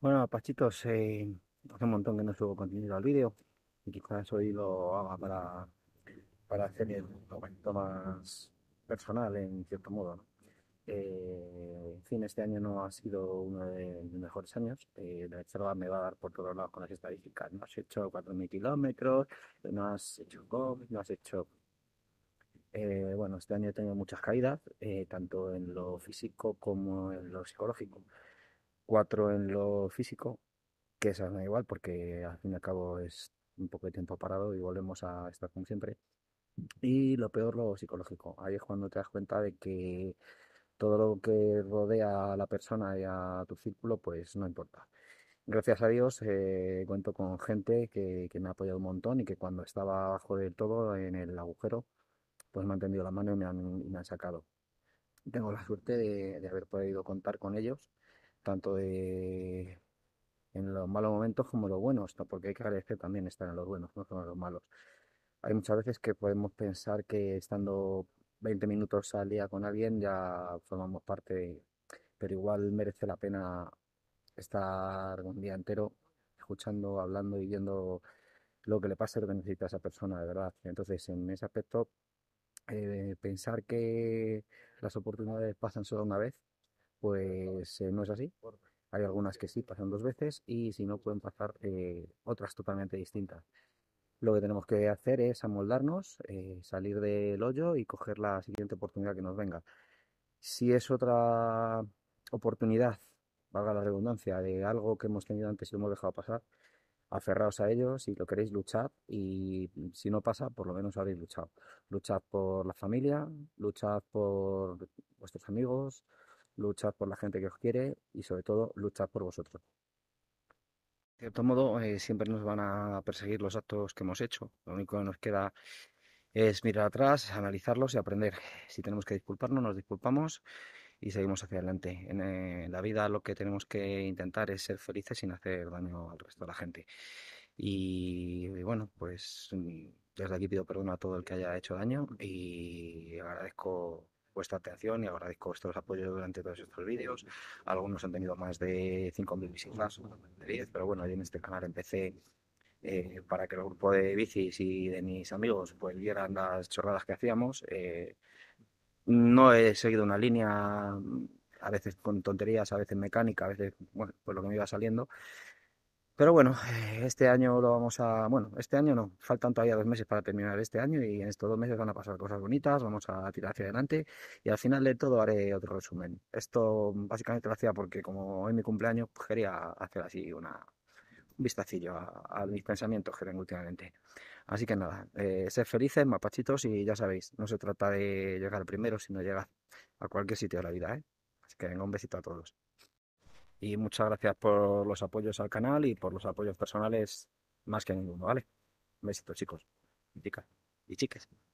Bueno, Pachitos, hace un montón que no subo contenido al vídeo y quizás hoy lo haga para, para hacer el momento más personal, en cierto modo. Eh, en fin, este año no ha sido uno de los mejores años. Eh, la reserva me va a dar por todos lados con las estadísticas. No has hecho 4.000 kilómetros, no has hecho golf, no has hecho eh, bueno, este año he tenido muchas caídas, eh, tanto en lo físico como en lo psicológico cuatro en lo físico, que es me igual porque al fin y al cabo es un poco de tiempo parado y volvemos a estar como siempre. Y lo peor, lo psicológico. Ahí es cuando te das cuenta de que todo lo que rodea a la persona y a tu círculo, pues no importa. Gracias a Dios eh, cuento con gente que, me ha apoyado un montón y que cuando estaba abajo del todo en el agujero, pues me han tendido la mano y me han, sacado. Tengo la suerte de, de haber podido contar con ellos tanto de en los malos momentos como en los buenos, porque hay que agradecer también estar en los buenos, no en los malos. Hay muchas veces que podemos pensar que estando 20 minutos al día con alguien ya formamos parte, pero igual merece la pena estar un día entero escuchando, hablando y viendo lo que le pasa y lo que necesita a esa persona, de verdad. Entonces, en ese aspecto, eh, pensar que las oportunidades pasan solo una vez pues eh, no es así. Hay algunas que sí pasan dos veces y si no pueden pasar eh, otras totalmente distintas. Lo que tenemos que hacer es amoldarnos, eh, salir del hoyo y coger la siguiente oportunidad que nos venga. Si es otra oportunidad, valga la redundancia, de algo que hemos tenido antes y lo hemos dejado pasar, aferraos a ello, si lo queréis luchar y mm, si no pasa, por lo menos habéis luchado. Luchad por la familia, luchad por vuestros amigos, luchad por la gente que os quiere y sobre todo luchad por vosotros. De cierto modo, eh, siempre nos van a perseguir los actos que hemos hecho. Lo único que nos queda es mirar atrás, analizarlos y aprender. Si tenemos que disculparnos, nos disculpamos y seguimos hacia adelante. En eh, la vida lo que tenemos que intentar es ser felices sin hacer daño al resto de la gente. Y, y, bueno, pues mm, desde aquí pido perdón a todo el que haya hecho daño y agradezco vuestra atención y agradezco vuestros apoyos durante todos estos vídeos. Algunos han tenido más de 5.000 visitas, 10, pero bueno, yo en este canal empecé eh, para que el grupo de bicis y de mis amigos pues vieran las chorradas que hacíamos. Eh, no he seguido una línea, a veces con tonterías, a veces mecánica, a veces, bueno, pues lo que me iba saliendo. Pero bueno, eh, este año lo vamos a. Bueno, este año no, faltan todavía dos meses para terminar este año y en estos dos meses van a pasar cosas bonitas, vamos a tirar hacia adelante y al final de todo haré otro resumen. Esto básicamente lo hacía porque, como hoy es mi cumpleaños, pues quería hacer así una, un vistacillo a, mis pensamientos que tengo últimamente. Así que nada, eh, ser felices, mapachitos y ya sabéis, no se trata de llegar primero, sino llegar a cualquier sitio de la vida. ¿eh? Así que venga, un besito a todos. Y muchas gracias por los apoyos al canal y por los apoyos personales más que ninguno, ¿vale? Besitos, chicos. chicas. Y chicas.